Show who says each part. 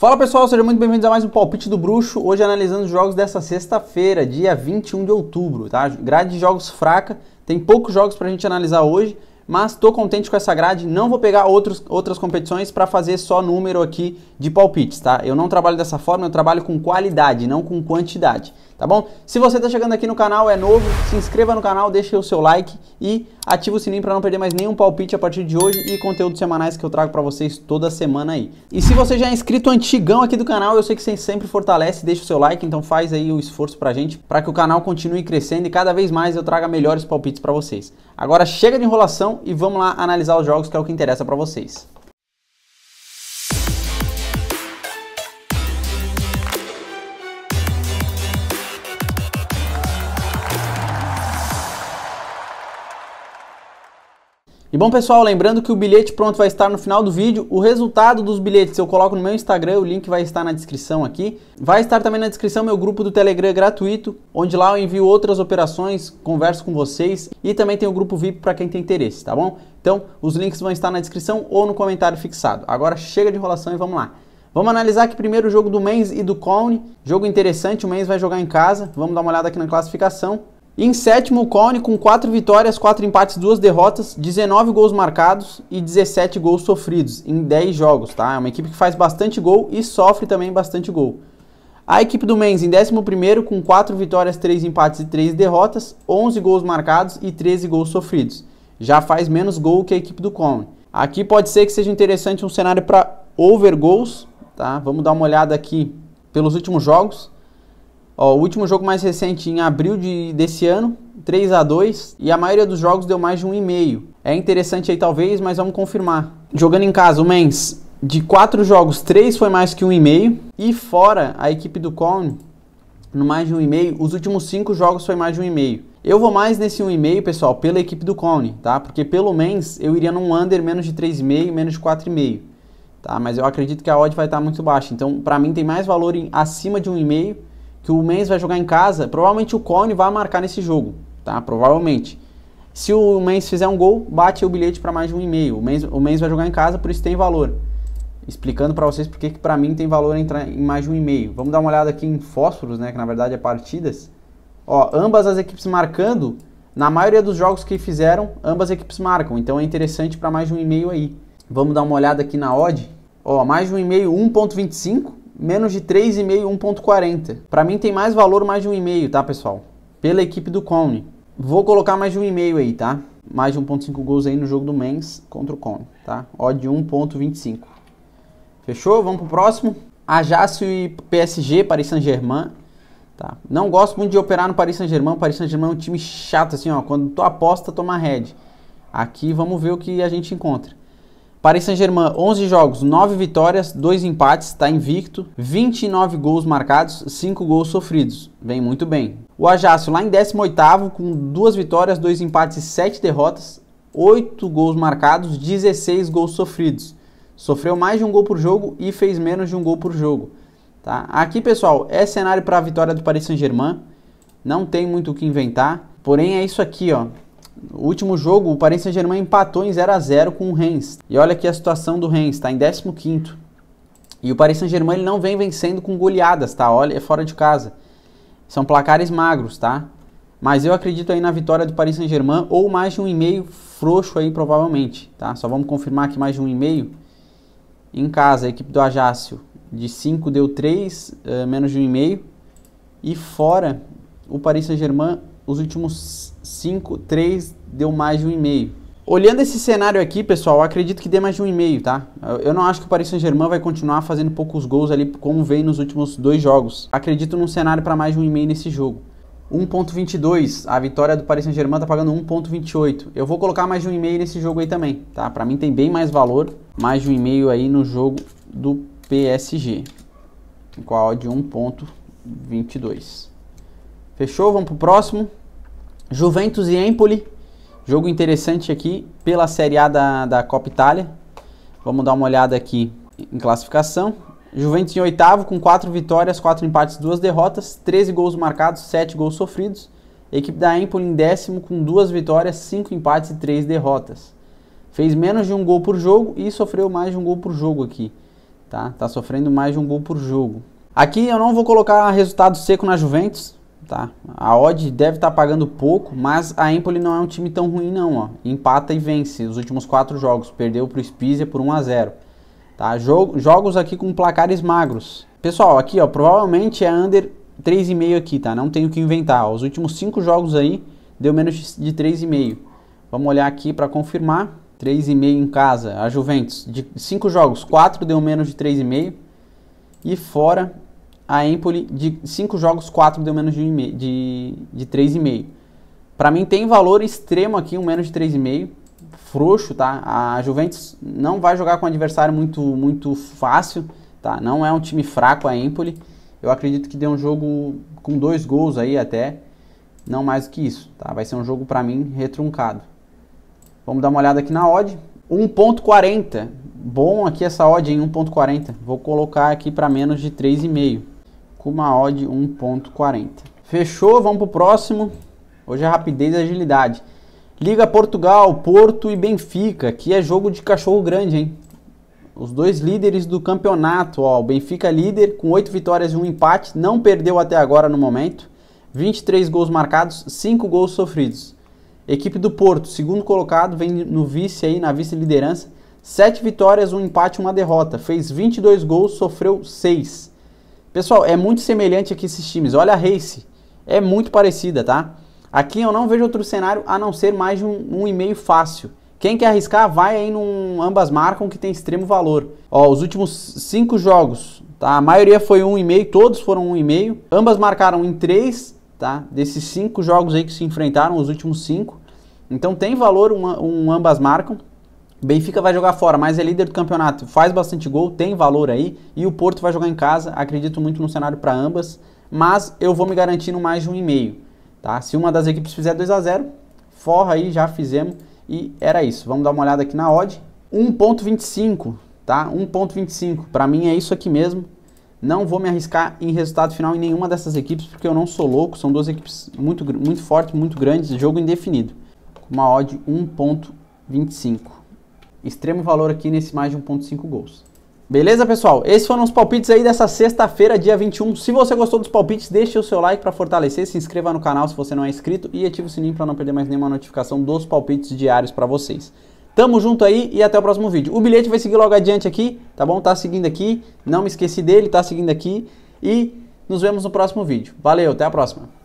Speaker 1: Fala pessoal, sejam muito bem-vindos a mais um Palpite do Bruxo. Hoje analisando os jogos dessa sexta-feira, dia 21 de outubro, tá? Grade de jogos fraca, tem poucos jogos pra gente analisar hoje mas estou contente com essa grade, não vou pegar outros, outras competições para fazer só número aqui de palpites, tá? Eu não trabalho dessa forma, eu trabalho com qualidade, não com quantidade, tá bom? Se você está chegando aqui no canal, é novo, se inscreva no canal, deixe o seu like e ative o sininho para não perder mais nenhum palpite a partir de hoje e conteúdos semanais que eu trago para vocês toda semana aí. E se você já é inscrito antigão aqui do canal, eu sei que você sempre fortalece, deixa o seu like, então faz aí o esforço para gente, para que o canal continue crescendo e cada vez mais eu traga melhores palpites para vocês. Agora chega de enrolação e vamos lá analisar os jogos que é o que interessa para vocês. E bom pessoal, lembrando que o bilhete pronto vai estar no final do vídeo, o resultado dos bilhetes eu coloco no meu Instagram, o link vai estar na descrição aqui. Vai estar também na descrição meu grupo do Telegram gratuito, onde lá eu envio outras operações, converso com vocês e também tem o grupo VIP para quem tem interesse, tá bom? Então os links vão estar na descrição ou no comentário fixado. Agora chega de enrolação e vamos lá. Vamos analisar aqui primeiro o jogo do Mens e do Colne, jogo interessante, o Mens vai jogar em casa, vamos dar uma olhada aqui na classificação. Em sétimo, o Cone, com 4 vitórias, 4 empates, 2 derrotas, 19 gols marcados e 17 gols sofridos em 10 jogos, tá? É uma equipe que faz bastante gol e sofre também bastante gol. A equipe do Mainz em 11 com 4 vitórias, 3 empates e 3 derrotas, 11 gols marcados e 13 gols sofridos. Já faz menos gol que a equipe do Cone. Aqui pode ser que seja interessante um cenário para over gols, tá? Vamos dar uma olhada aqui pelos últimos jogos. Ó, o último jogo mais recente em abril de, desse ano, 3 a 2 e a maioria dos jogos deu mais de 1,5. É interessante aí talvez, mas vamos confirmar. Jogando em casa, o Mens, de 4 jogos, 3 foi mais que 1,5. E fora, a equipe do Colne, no mais de 1,5, os últimos 5 jogos foi mais de 1,5. Eu vou mais nesse 1,5, pessoal, pela equipe do Colne, tá? Porque pelo Mens, eu iria num under menos de 3,5, menos de 4,5. Tá, mas eu acredito que a odd vai estar muito baixa. Então, para mim, tem mais valor em, acima de 1,5 que o Mens vai jogar em casa, provavelmente o Cone vai marcar nesse jogo, tá? Provavelmente. Se o Mens fizer um gol, bate o bilhete para mais de um e meio. O Mens o vai jogar em casa, por isso tem valor. Explicando para vocês porque que para mim tem valor entrar em mais de um e meio. Vamos dar uma olhada aqui em fósforos, né? Que na verdade é partidas. Ó, ambas as equipes marcando. Na maioria dos jogos que fizeram, ambas as equipes marcam. Então é interessante para mais de um e meio aí. Vamos dar uma olhada aqui na odd. Ó, mais de um e meio, 1.25 menos de 3,5, 1,40. Para mim tem mais valor mais de 1,5, tá, pessoal? Pela equipe do Cone. Vou colocar mais de 1,5 aí, tá? Mais de 1,5 gols aí no jogo do Mens contra o Cone, tá? Ó de 1,25. Fechou? Vamos pro próximo. Ajax e PSG, Paris Saint-Germain. Tá. Não gosto muito de operar no Paris Saint-Germain. Paris Saint-Germain é um time chato, assim, ó. Quando tu aposta, toma head Aqui vamos ver o que a gente encontra. Paris Saint-Germain, 11 jogos, 9 vitórias, 2 empates, está invicto, 29 gols marcados, 5 gols sofridos. Vem muito bem. O Ajax lá em 18º com 2 vitórias, 2 empates e 7 derrotas, 8 gols marcados, 16 gols sofridos. Sofreu mais de um gol por jogo e fez menos de um gol por jogo. Tá? Aqui, pessoal, é cenário para a vitória do Paris Saint-Germain. Não tem muito o que inventar. Porém, é isso aqui, ó. No último jogo, o Paris Saint-Germain empatou em 0 a 0 com o Rennes E olha aqui a situação do Rennes está em 15º. E o Paris Saint-Germain não vem vencendo com goleadas, tá? Olha, é fora de casa. São placares magros, tá? Mas eu acredito aí na vitória do Paris Saint-Germain ou mais de um e-mail frouxo aí provavelmente, tá? Só vamos confirmar aqui mais de um e-mail. Em casa, a equipe do Ajácio de 5 deu 3, uh, eh, menos de um e-mail. E fora, o Paris Saint-Germain os últimos 5, 3 deu mais de um e meio. Olhando esse cenário aqui, pessoal, acredito que dê mais de um e meio, tá? Eu não acho que o Paris Saint-Germain vai continuar fazendo poucos gols ali, como veio nos últimos dois jogos. Acredito num cenário para mais de um e meio nesse jogo. 1.22, a vitória do Paris Saint-Germain tá pagando 1.28. Eu vou colocar mais de um e meio nesse jogo aí também, tá? Para mim tem bem mais valor, mais de um e meio aí no jogo do PSG, com a odd de 1.22. Fechou? Vamos pro próximo. Juventus e Empoli, jogo interessante aqui pela Série A da, da Copa Itália. Vamos dar uma olhada aqui em classificação. Juventus em oitavo com 4 vitórias, 4 empates, 2 derrotas, 13 gols marcados, 7 gols sofridos. equipe da Empoli em décimo com 2 vitórias, 5 empates e 3 derrotas. Fez menos de um gol por jogo e sofreu mais de um gol por jogo aqui. Tá, tá sofrendo mais de um gol por jogo. Aqui eu não vou colocar resultado seco na Juventus, tá? A odd deve estar tá pagando pouco, mas a Empoli não é um time tão ruim não, ó. Empata e vence os últimos quatro jogos, perdeu para o Spezia por 1 a 0. Tá? Jogos aqui com placares magros. Pessoal, aqui ó, provavelmente é under 3,5 aqui, tá? Não tenho que inventar. Os últimos cinco jogos aí deu menos de 3,5. Vamos olhar aqui para confirmar. 3,5 em casa. A Juventus, de 5 jogos, 4 deu menos de 3,5. E fora, a Empoli de 5 jogos, 4 deu menos de, um de, de 3,5. Para mim tem valor extremo aqui, um menos de 3,5. Frouxo, tá? A Juventus não vai jogar com um adversário muito, muito fácil, tá? Não é um time fraco a Empoli. Eu acredito que deu um jogo com dois gols aí até. Não mais do que isso, tá? Vai ser um jogo para mim retruncado. Vamos dar uma olhada aqui na odd. 1.40. Bom aqui essa odd em 1.40. Vou colocar aqui para menos de 3,5 com uma odd 1.40. Fechou, vamos para o próximo. Hoje é rapidez e agilidade. Liga Portugal, Porto e Benfica. Aqui é jogo de cachorro grande, hein? Os dois líderes do campeonato. Ó, o Benfica líder com 8 vitórias e um empate. Não perdeu até agora no momento. 23 gols marcados, 5 gols sofridos. Equipe do Porto, segundo colocado, vem no vice aí, na vice-liderança. 7 vitórias, um empate, uma derrota. Fez 22 gols, sofreu 6. Pessoal, é muito semelhante aqui esses times. Olha a Race. É muito parecida, tá? Aqui eu não vejo outro cenário a não ser mais de um, um e meio fácil. Quem quer arriscar, vai aí num ambas marcam que tem extremo valor. Ó, os últimos cinco jogos, tá? A maioria foi um e meio, todos foram um e meio. Ambas marcaram em três, tá? Desses cinco jogos aí que se enfrentaram, os últimos cinco. Então tem valor um, um ambas marcam. Benfica vai jogar fora, mas é líder do campeonato, faz bastante gol, tem valor aí. E o Porto vai jogar em casa, acredito muito no cenário para ambas, mas eu vou me garantir no mais de um e meio, tá? Se uma das equipes fizer 2 a 0 forra aí, já fizemos e era isso. Vamos dar uma olhada aqui na odd. 1.25, tá? 1.25, para mim é isso aqui mesmo. Não vou me arriscar em resultado final em nenhuma dessas equipes, porque eu não sou louco, são duas equipes muito, muito fortes, muito grandes, jogo indefinido. Uma odd 1.25 extremo valor aqui nesse mais de 1.5 gols. Beleza, pessoal? Esses foram os palpites aí dessa sexta-feira, dia 21. Se você gostou dos palpites, deixe o seu like para fortalecer, se inscreva no canal se você não é inscrito e ative o sininho para não perder mais nenhuma notificação dos palpites diários para vocês. Tamo junto aí e até o próximo vídeo. O bilhete vai seguir logo adiante aqui, tá bom? Tá seguindo aqui, não me esqueci dele, tá seguindo aqui e nos vemos no próximo vídeo. Valeu, até a próxima.